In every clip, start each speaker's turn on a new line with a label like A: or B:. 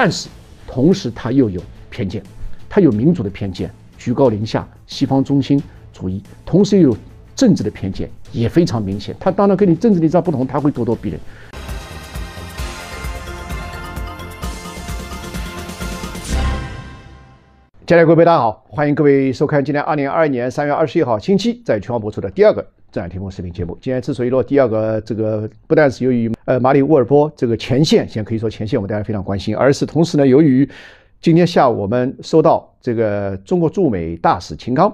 A: 但是，同时他又有偏见，他有民族的偏见，居高临下，西方中心主义，同时又有政治的偏见，也非常明显。他当然跟你政治立场不同，他会咄咄逼人。亲爱的各位，大家好，欢迎各位收看今天二零二二年三月二十一号星期在全网播出的第二个。正在天我视频节目。今天之所以落第二个，这个不但是由于呃马里乌尔波这个前线，现在可以说前线我们大家非常关心，而是同时呢，由于今天下午我们收到这个中国驻美大使秦刚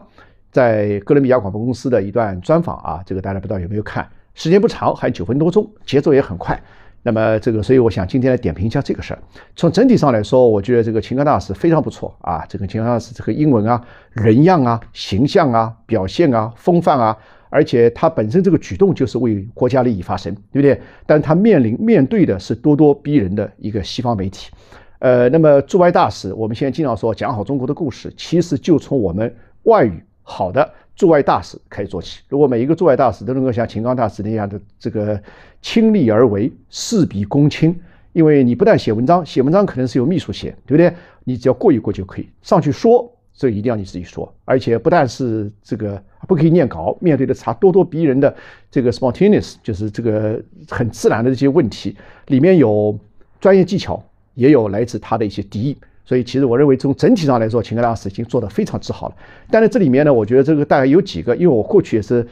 A: 在哥伦比亚广播公司的一段专访啊，这个大家不知道有没有看，时间不长，还九分多钟，节奏也很快。那么这个，所以我想今天来点评一下这个事儿。从整体上来说，我觉得这个秦刚大使非常不错啊。这个秦刚大使这个英文啊、人样啊、形象啊、表现啊、风范啊。而且他本身这个举动就是为国家利益发声，对不对？但他面临面对的是咄咄逼人的一个西方媒体。呃，那么驻外大使，我们现在经常说讲好中国的故事，其实就从我们外语好的驻外大使开始做起。如果每一个驻外大使都能够像秦刚大使那样的这个亲力而为，事必躬亲，因为你不但写文章，写文章可能是有秘书写，对不对？你只要过一过就可以上去说。所以一定要你自己说，而且不但是这个，不可以念稿。面对的查咄咄逼人的这个 s p o n t a n e o u s 就是这个很自然的一些问题，里面有专业技巧，也有来自他的一些敌意。所以其实我认为从整体上来说，秦格拉斯已经做得非常之好了。但是这里面呢，我觉得这个大概有几个，因为我过去也是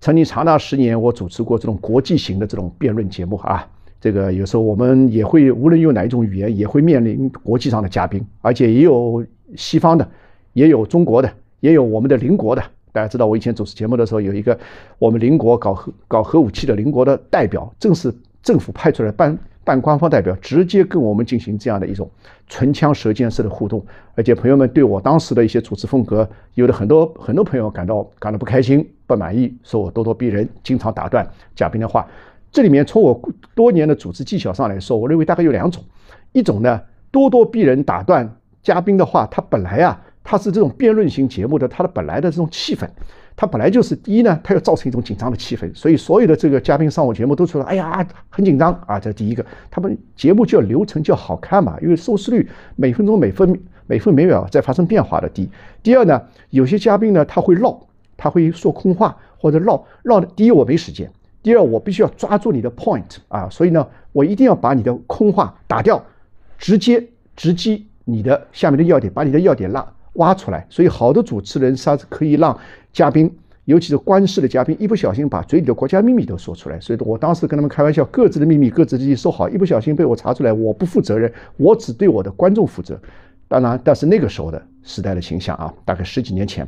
A: 曾经长达十年，我主持过这种国际型的这种辩论节目啊。这个有时候我们也会无论用哪一种语言，也会面临国际上的嘉宾，而且也有西方的。也有中国的，也有我们的邻国的。大家知道，我以前主持节目的时候，有一个我们邻国搞核搞核武器的邻国的代表，正是政府派出来办办官方代表，直接跟我们进行这样的一种唇枪舌剑式的互动。而且朋友们对我当时的一些主持风格，有的很多很多朋友感到感到不开心、不满意，说我咄咄逼人，经常打断嘉宾的话。这里面从我多年的主持技巧上来说，我认为大概有两种：一种呢，咄咄逼人，打断嘉宾的话，他本来啊。它是这种辩论型节目的，它的本来的这种气氛，它本来就是第一呢，它要造成一种紧张的气氛，所以所有的这个嘉宾上我节目都说，哎呀，很紧张啊。这是第一个，他们节目就要流程就要好看嘛，因为收视率每分钟每分每分每秒在发生变化的。第一，第二呢，有些嘉宾呢他会绕，他会说空话或者绕绕。的。第一我没时间，第二我必须要抓住你的 point 啊，所以呢，我一定要把你的空话打掉，直接直击你的下面的要点，把你的要点拉。挖出来，所以好的主持人他是可以让嘉宾，尤其是官司的嘉宾，一不小心把嘴里的国家秘密都说出来。所以，我当时跟他们开玩笑，各自的秘密各自自己收好，一不小心被我查出来，我不负责任，我只对我的观众负责。当然，但是那个时候的时代的形象啊，大概十几年前，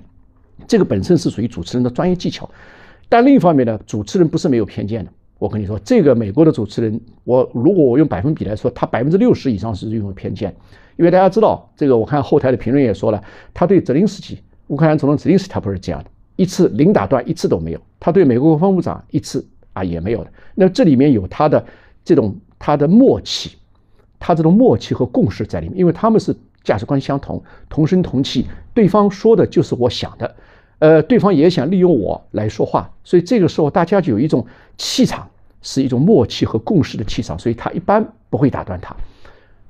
A: 这个本身是属于主持人的专业技巧，但另一方面呢，主持人不是没有偏见的。我跟你说，这个美国的主持人，我如果我用百分比来说，他百分之六十以上是拥有偏见，因为大家知道，这个我看后台的评论也说了，他对泽林斯基，乌克兰总统泽林斯基，他不是这样的，一次零打断一次都没有，他对美国国防部长一次啊也没有的。那这里面有他的这种他的默契，他这种默契和共识在里面，因为他们是价值观相同，同声同气，对方说的就是我想的。呃，对方也想利用我来说话，所以这个时候大家就有一种气场，是一种默契和共识的气场，所以他一般不会打断他，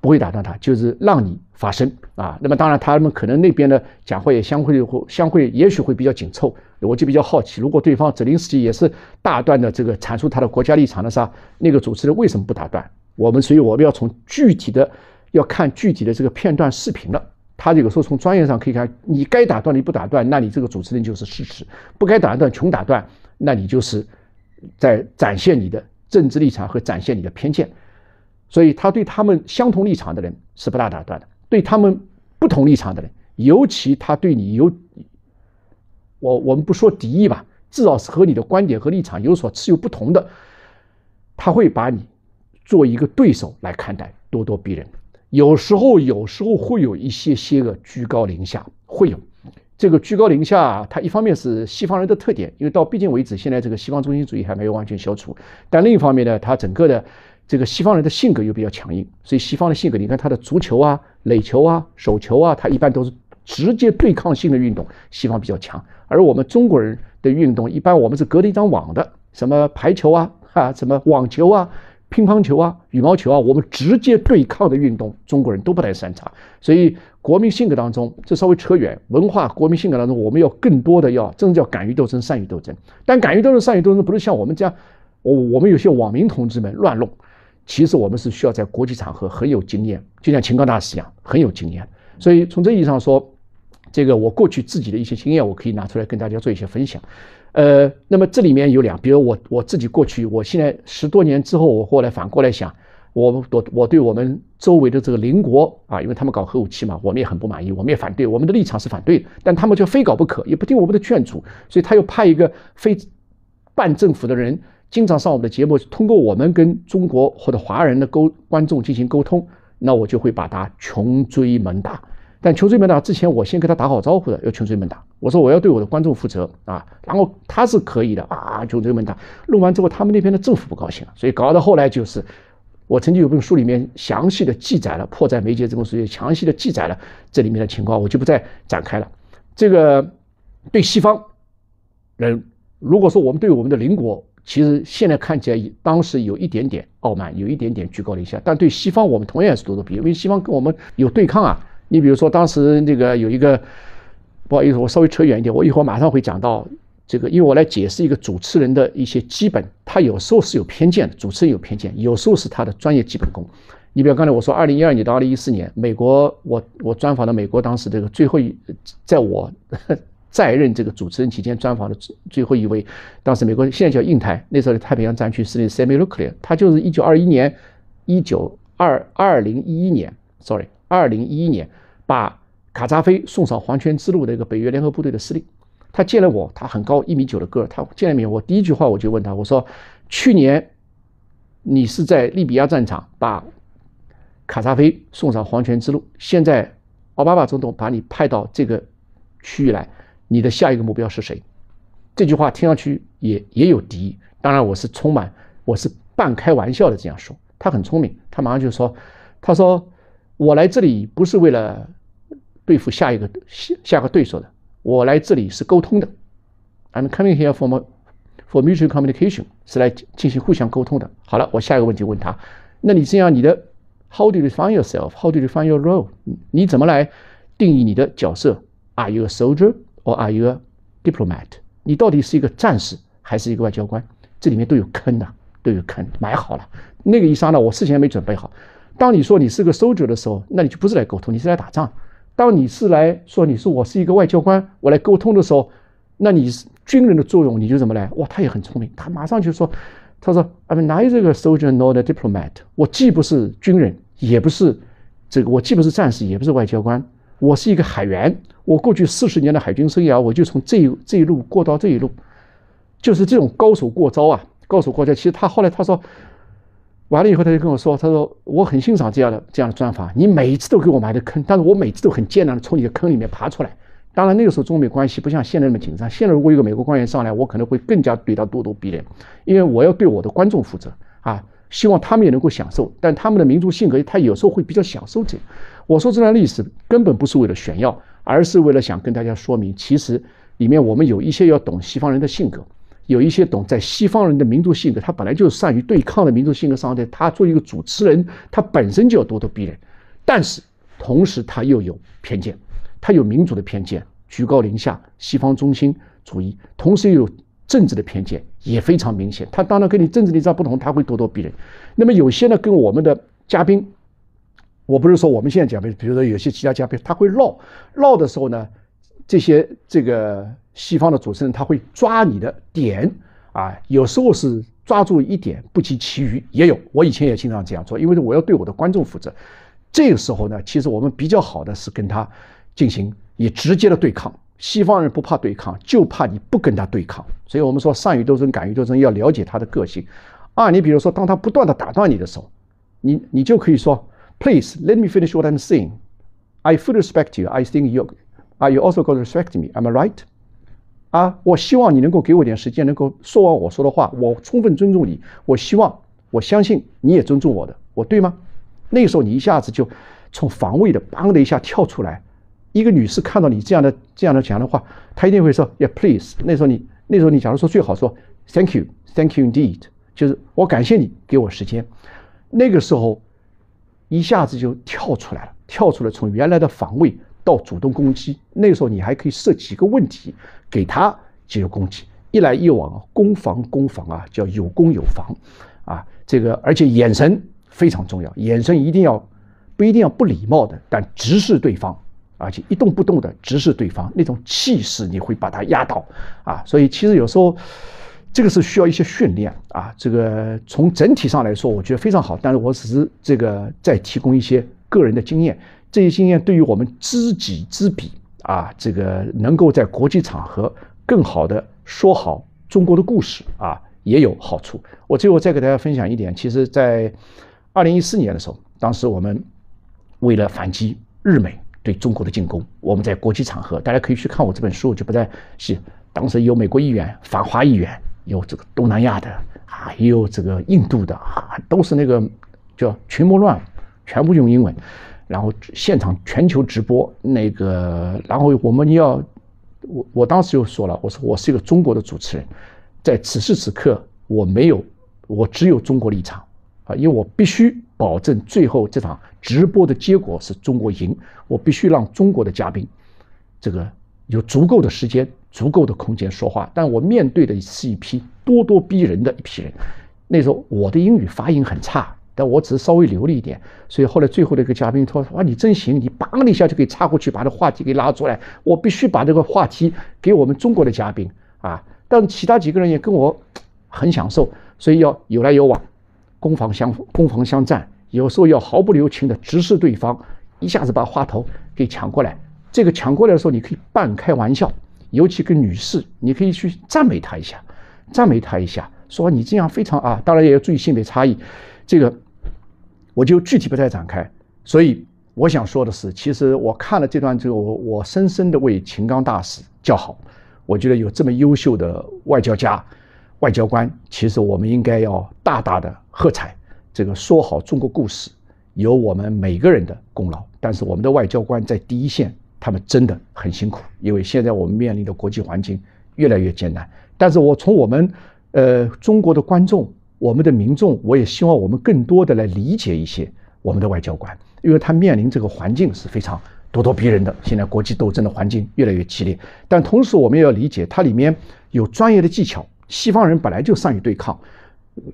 A: 不会打断他，就是让你发声啊。那么当然，他们可能那边的讲话也相会相会，也许会比较紧凑。我就比较好奇，如果对方泽林斯基也是大段的这个阐述他的国家立场的候，那个主持人为什么不打断我们？所以我们要从具体的要看具体的这个片段视频了。他这个说，从专业上可以看，你该打断你不打断，那你这个主持人就是失职；不该打断，穷打断，那你就是在展现你的政治立场和展现你的偏见。所以，他对他们相同立场的人是不大打断的，对他们不同立场的人，尤其他对你有，我我们不说敌意吧，至少是和你的观点和立场有所持有不同的，他会把你做一个对手来看待，咄咄逼人。有时候，有时候会有一些些个居高临下，会有这个居高临下。它一方面是西方人的特点，因为到毕竟为止，现在这个西方中心主义还没有完全消除。但另一方面呢，他整个的这个西方人的性格又比较强硬。所以西方的性格，你看他的足球啊、垒球啊、手球啊，他一般都是直接对抗性的运动，西方比较强。而我们中国人的运动，一般我们是隔了一张网的，什么排球啊、哈，什么网球啊。乒乓球啊，羽毛球啊，我们直接对抗的运动，中国人都不太擅长。所以国民性格当中，这稍微扯远。文化国民性格当中，我们要更多的要，真正叫敢于斗争，善于斗争。但敢于斗争、善于斗争，不是像我们这样，我我们有些网民同志们乱弄。其实我们是需要在国际场合很有经验，就像秦刚大师一样很有经验。所以从这意义上说，这个我过去自己的一些经验，我可以拿出来跟大家做一些分享。呃，那么这里面有两，比如我我自己过去，我现在十多年之后，我后来反过来想，我我我对我们周围的这个邻国啊，因为他们搞核武器嘛，我们也很不满意，我们也反对，我们的立场是反对的，但他们就非搞不可，也不听我们的劝阻，所以他又派一个非办政府的人经常上我们的节目，通过我们跟中国或者华人的沟观众进行沟通，那我就会把他穷追猛打。但穷追猛打之前，我先跟他打好招呼的，要穷追猛打。我说我要对我的观众负责啊，然后他是可以的啊，穷追猛打。弄完之后，他们那边的政府不高兴了，所以搞到后来就是，我曾经有本书里面详细的记载了《迫在眉睫》这本书也详细的记载了这里面的情况，我就不再展开了。这个对西方人，如果说我们对我们的邻国，其实现在看起来，当时有一点点傲慢，有一点点居高临下，但对西方，我们同样也是咄咄逼人，因为西方跟我们有对抗啊。你比如说，当时那个有一个，不好意思，我稍微扯远一点，我一会儿马上会讲到这个，因为我来解释一个主持人的一些基本，他有时候是有偏见的，主持人有偏见，有时候是他的专业基本功。你比如刚才我说，二零一二年到二零一四年，美国，我我专访了美国当时这个最后一，在我再 任这个主持人期间专访的最最后一位，当时美国现在叫印台，那时候的太平洋战区司令 s a m 克 e l c l y 他就是一九二一年，一九二二零一一年，sorry。二零一一年，把卡扎菲送上黄泉之路的一个北约联合部队的司令，他见了我，他很高，一米九的个儿。他见了面，我第一句话我就问他：“我说，去年你是在利比亚战场把卡扎菲送上黄泉之路，现在奥巴马总统把你派到这个区域来，你的下一个目标是谁？”这句话听上去也也有敌意。当然，我是充满，我是半开玩笑的这样说。他很聪明，他马上就说：“他说。”我来这里不是为了对付下一个下下个对手的，我来这里是沟通的。I'm coming here for mutual communication，是来进行互相沟通的。好了，我下一个问题问他，那你这样你的，How do you find yourself? How do you find your role? 你怎么来定义你的角色？Are you a soldier or are you a diplomat? 你到底是一个战士还是一个外交官？这里面都有坑的，都有坑埋好了。那个一刹那，我事先没准备好。当你说你是个 soldier 的时候，那你就不是来沟通，你是来打仗。当你是来说，你说我是一个外交官，我来沟通的时候，那你是军人的作用你就怎么来？哇，他也很聪明，他马上就说：“他说 i m neither a s 哪有这个 e r no a diplomat，我既不是军人，也不是这个，我既不是战士，也不是外交官，我是一个海员。我过去四十年的海军生涯，我就从这一这一路过到这一路，就是这种高手过招啊，高手过招。其实他后来他说。”完了以后，他就跟我说：“他说我很欣赏这样的这样的专访，你每次都给我埋的坑，但是我每次都很艰难的从你的坑里面爬出来。当然那个时候中美关系不像现在那么紧张。现在如果一个美国官员上来，我可能会更加对他咄咄逼人，因为我要对我的观众负责啊，希望他们也能够享受。但他们的民族性格，他有时候会比较享受这我说这段历史根本不是为了炫耀，而是为了想跟大家说明，其实里面我们有一些要懂西方人的性格。”有一些懂在西方人的民族性格，他本来就是善于对抗的民族性格上的，他为一个主持人，他本身就要咄咄逼人，但是同时他又有偏见，他有民族的偏见，居高临下，西方中心主义，同时又有政治的偏见，也非常明显。他当然跟你政治立场不同，他会咄咄逼人。那么有些呢，跟我们的嘉宾，我不是说我们现在讲，的，比如说有些其他嘉宾，他会绕绕的时候呢。这些这个西方的主持人他会抓你的点啊，有时候是抓住一点不及其余，也有我以前也经常这样做，因为我要对我的观众负责。这个时候呢，其实我们比较好的是跟他进行以直接的对抗。西方人不怕对抗，就怕你不跟他对抗。所以我们说，善于斗争，敢于斗争，要了解他的个性。二，你比如说，当他不断的打断你的时候，你你就可以说：“Please let me finish what I'm saying. I fully respect you. I think y o u Are you also got respect me. Am I right? 啊，我希望你能够给我点时间，能够说完我说的话。我充分尊重你。我希望，我相信你也尊重我的。我对吗？那个时候你一下子就从防卫的邦的一下跳出来。一个女士看到你这样的这样的讲的话，她一定会说：“Yeah, please。”那时候你那时候你假如说最好说 “Thank you, Thank you indeed”，就是我感谢你给我时间。那个时候一下子就跳出来了，跳出来从原来的防卫。要主动攻击，那个时候你还可以设几个问题给他进行攻击，一来一往，攻防攻防啊，叫有攻有防啊，这个而且眼神非常重要，眼神一定要不一定要不礼貌的，但直视对方，而且一动不动的直视对方，那种气势你会把他压倒啊，所以其实有时候这个是需要一些训练啊，这个从整体上来说我觉得非常好，但是我只是这个再提供一些个人的经验。这些经验对于我们知己知彼啊，这个能够在国际场合更好的说好中国的故事啊，也有好处。我最后再给大家分享一点，其实，在二零一四年的时候，当时我们为了反击日美对中国的进攻，我们在国际场合，大家可以去看我这本书，就不再是当时有美国议员、反华议员，有这个东南亚的啊，也有这个印度的啊，都是那个叫群魔乱，舞，全部用英文。然后现场全球直播那个，然后我们要，我我当时就说了，我说我是一个中国的主持人，在此时此刻我没有，我只有中国立场啊，因为我必须保证最后这场直播的结果是中国赢，我必须让中国的嘉宾，这个有足够的时间、足够的空间说话，但我面对的是一批咄咄逼人的一批人，那时候我的英语发音很差。那我只是稍微留了一点，所以后来最后的一个嘉宾说：“哇，你真行，你梆的一下就给插过去，把这话题给拉出来。我必须把这个话题给我们中国的嘉宾啊，但其他几个人也跟我很享受，所以要有来有往，攻防相攻防相战，有时候要毫不留情的直视对方，一下子把话头给抢过来。这个抢过来的时候，你可以半开玩笑，尤其跟女士，你可以去赞美她一下，赞美她一下，说你这样非常啊。当然也要注意性别差异，这个。”我就具体不太展开，所以我想说的是，其实我看了这段之后，我深深的为秦刚大使叫好。我觉得有这么优秀的外交家、外交官，其实我们应该要大大的喝彩。这个说好中国故事，有我们每个人的功劳。但是我们的外交官在第一线，他们真的很辛苦，因为现在我们面临的国际环境越来越艰难。但是我从我们呃中国的观众。我们的民众，我也希望我们更多的来理解一些我们的外交官，因为他面临这个环境是非常咄咄逼人的。现在国际斗争的环境越来越激烈，但同时我们也要理解，它里面有专业的技巧。西方人本来就善于对抗，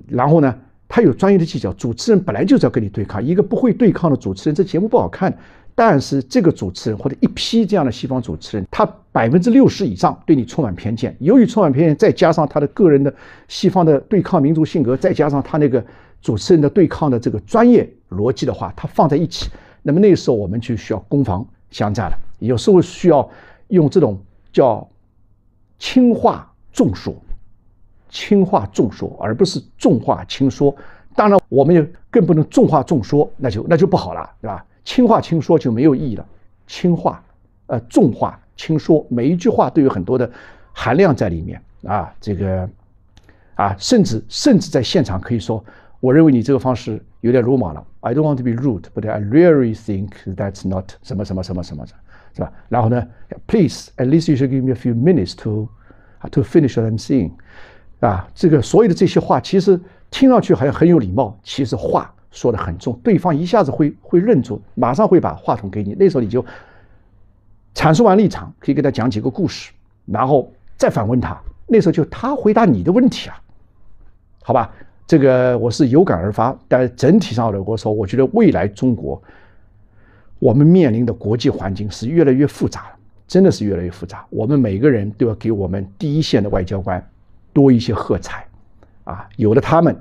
A: 然后呢，他有专业的技巧。主持人本来就是要跟你对抗，一个不会对抗的主持人，这节目不好看。但是这个主持人或者一批这样的西方主持人，他百分之六十以上对你充满偏见。由于充满偏见，再加上他的个人的西方的对抗民族性格，再加上他那个主持人的对抗的这个专业逻辑的话，他放在一起，那么那个时候我们就需要攻防相加了。有时候需要用这种叫轻话重说，轻话重说，而不是重话轻说。当然，我们也更不能重话重说，那就那就不好了，对吧？轻话轻说就没有意义了，轻话，呃，重话轻说，每一句话都有很多的含量在里面啊，这个啊，甚至甚至在现场可以说，我认为你这个方式有点鲁莽了。I don't want to be rude，but I really think that's not 什么什么什么什么的，是吧？然后呢，Please at least you should give me a few minutes to t o finish what I'm saying，啊，这个所有的这些话其实听上去好像很有礼貌，其实话。说的很重，对方一下子会会认住，马上会把话筒给你。那时候你就阐述完立场，可以给他讲几个故事，然后再反问他。那时候就他回答你的问题啊，好吧？这个我是有感而发，但整体上来说，我觉得未来中国我们面临的国际环境是越来越复杂了，真的是越来越复杂。我们每个人都要给我们第一线的外交官多一些喝彩啊！有了他们，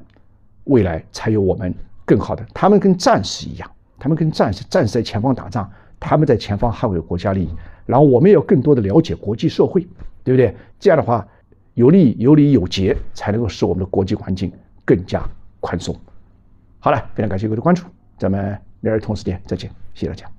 A: 未来才有我们。更好的，他们跟战士一样，他们跟战士，战士在前方打仗，他们在前方捍卫国家利益，然后我们要更多的了解国际社会，对不对？这样的话，有利有理有节，才能够使我们的国际环境更加宽松。好了，非常感谢各位的关注，咱们明儿同时间再见，谢谢大家。